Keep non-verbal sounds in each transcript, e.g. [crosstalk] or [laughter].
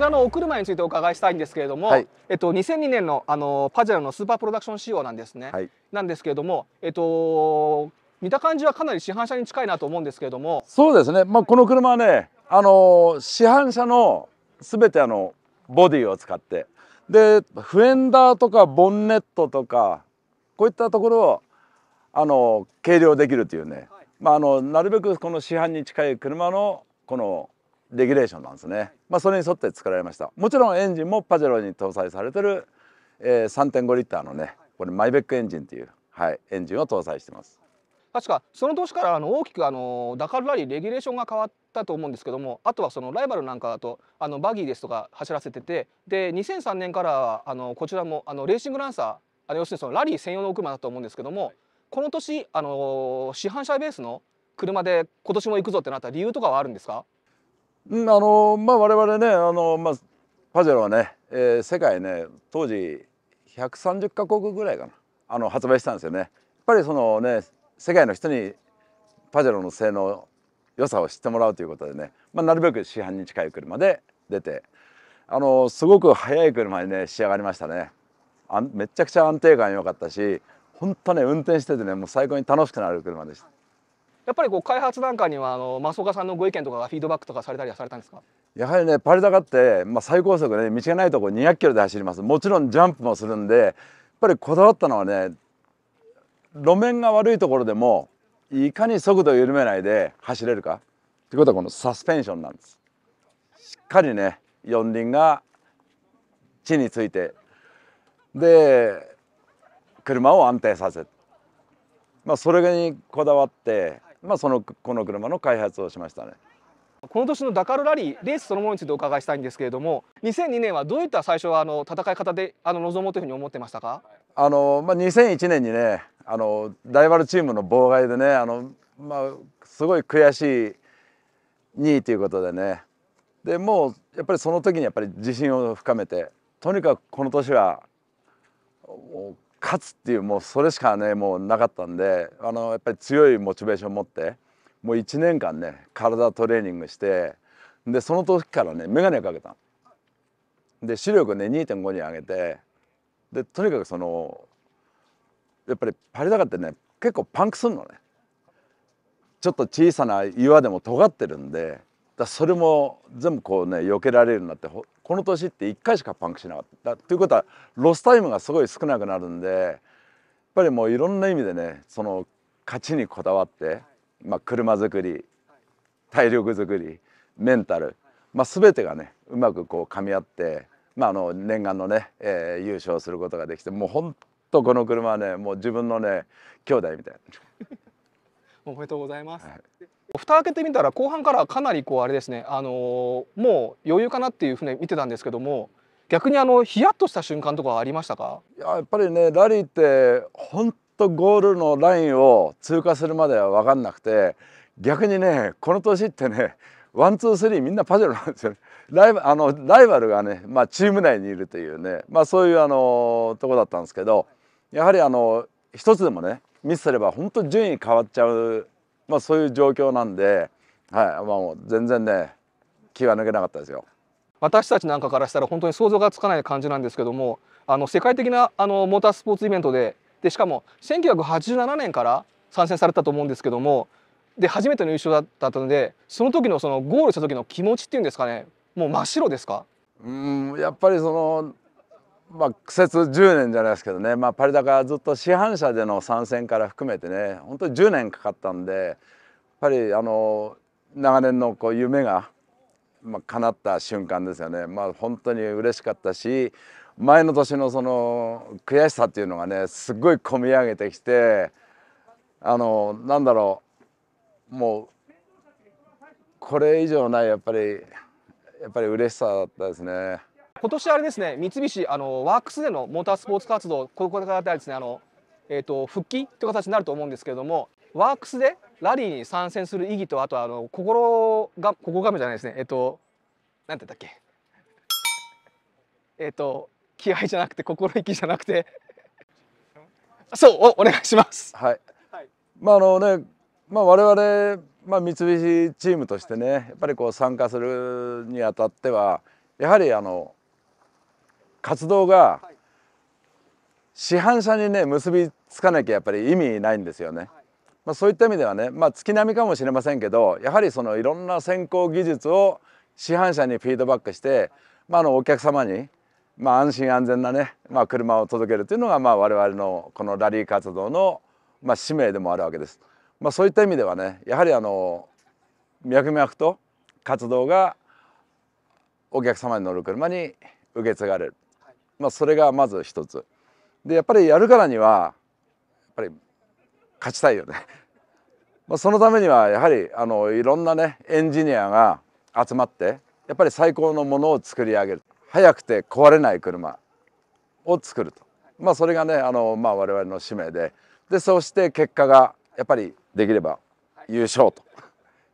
ちらのお車についてお伺いしたいんですけれども、はい、えっと、2002年のあのパジャロのスーパープロダクション仕様なんですね、はい、なんですけれども、えっと、見た感じはかなり市販車に近いなと思うんですけれどもそうですね、まあ、この車はね、あの市販車のすべてあのボディを使ってでフェンダーとかボンネットとかこういったところをあの軽量できるというね、はい、まあ、あのなるべくこの市販に近い車のこのレギュレーションなんですね、まあ、それに沿って作られましたもちろんエンジンもパジェロに搭載されてる、えー、3.5リッターのねこれマイベックエンジンっていう、はい、エンジンを搭載してます確かその年からあの大きくあのダカルラリーレギュレーションが変わったと思うんですけどもあとはそのライバルなんかだとあのバギーですとか走らせててで2003年からあのこちらもあのレーシングランサーあの要するにそのラリー専用の車だと思うんですけども、この年あの市販車ベースの車で今年も行くぞってなった理由とかはあるんですかあのまあ我々ねあの、まあ、パジェロはね、えー、世界ね当時130か国ぐらいかなあの発売したんですよね。やっぱりそのね世界の人にパジェロの性能良さを知ってもらうということでね、まあ、なるべく市販に近い車で出てあのすごく速い車にね仕上がりましたねあめちゃくちゃ安定感良かったし本当ね運転しててねもう最高に楽しくなる車でした。やっぱりこう開発なんかにはあの増岡さんのご意見とかフィードバックとかされたりはされたんですかやはりねパリ高って、まあ、最高速ね道がないとこ200キロで走りますもちろんジャンプもするんでやっぱりこだわったのはね路面が悪いところでもいかに速度を緩めないで走れるかってことはこのサスペンションなんですしっかりね四輪が地についてで車を安定させる、まあ、それにこだわってまあ、そのこの車の開発をしましたね。この年のダカールラリーレースそのものについてお伺いしたいんですけれども2002年はどういった最初はあの戦い方であの臨もうというふうに思ってましたかあの、まあ、2001年にねあのライバルチームの妨害でねあの、まあ、すごい悔しい2位ということでねでもうやっぱりその時にやっぱり自信を深めてとにかくこの年は勝つっていうもうそれしかねもうなかったんであのやっぱり強いモチベーションを持ってもう1年間ね体トレーニングしてでその時からね眼鏡かけたで視力ね2.5に上げてでとにかくそのやっぱりパリ高ってね結構パンクすんのねちょっと小さな岩でも尖ってるんでだそれも全部こうね避けられるようになってこの年って1回しかパンクしなかったということはロスタイムがすごい少なくなるんでやっぱりもういろんな意味でねその勝ちにこだわって、まあ、車作り体力作りメンタル、まあ、全てがねうまくこう噛み合って、まあ、あの念願のね、えー、優勝することができてもうほんとこの車はねもう自分のね兄弟みたいな。おめでとうございます。はい、蓋開けてみたら後半からかなりこうあれですね、あのー、もう余裕かなっていうふうに見てたんですけども逆にあのヒヤッとした瞬間とかありましたかやっぱりねラリーって本当ゴールのラインを通過するまでは分かんなくて逆にねこの年ってねワンツースリーみんなパジェロなんですよね。ライあのライバルがね、まあ、チーム内にいるというね、まあ、そういうあのとこだったんですけどやはりあの一つでもねミスすれば本当に順位変わっちゃう、まあ、そういう状況なんで、はいまあ、もう全然ね気は抜けなかったですよ。私たちなんかからしたら本当に想像がつかない感じなんですけどもあの世界的なあのモータースポーツイベントででしかも1987年から参戦されたと思うんですけどもで初めての優勝だったのでその時のそのゴールした時の気持ちっていうんですかねもう真っ白ですかうんやっぱりそのまあ、苦節10年じゃないですけどね、まあ、パリ高ずっと市販車での参戦から含めてね本当に10年かかったんでやっぱりあの長年のこう夢が、まあ、叶った瞬間ですよね、まあ、本当に嬉しかったし前の年のその悔しさっていうのがねすごい込み上げてきてあのなんだろうもうこれ以上ないやっぱりやっぱり嬉しさだったですね。今年あれですね三菱あのワークスでのモータースポーツ活動これからですねあの、えーと、復帰という形になると思うんですけれどもワークスでラリーに参戦する意義とあとあの心が心がめじゃないですねえっ、ー、となんて言ったっけえっ、ー、と気合じゃなくて心意気じゃなくてそうおお願いします。はい。はい、まああのねまあ我々まあ、三菱チームとしてねやっぱりこう参加するにあたってはやはりあの活動が市販車にね結びつかなきゃやっぱり意味ないんですよね。まあ、そういった意味ではね、まあ、月並みかもしれませんけどやはりそのいろんな先行技術を市販車にフィードバックして、まあ、あのお客様に、まあ、安心安全なね、まあ、車を届けるというのが、まあ、我々のこのラリー活動の、まあ、使命でもあるわけです。まあ、そういった意味ではねやはりあの脈々と活動がお客様に乗る車に受け継がれるまあ、それがまず一つでやっぱりやるからにはやっぱり勝ちたいよね [laughs] まあそのためにはやはりあのいろんなねエンジニアが集まってやっぱり最高のものを作り上げる速くて壊れない車を作ると、まあ、それがねあの、まあ、我々の使命ででそうして結果がやっぱりできれば優勝と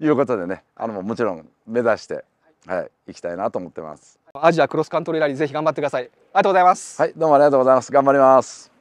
いうことでねあのもちろん目指して、はい、いきたいなと思ってます。アジアクロスカントリーラリーぜひ頑張ってくださいありがとうございますはいどうもありがとうございます頑張ります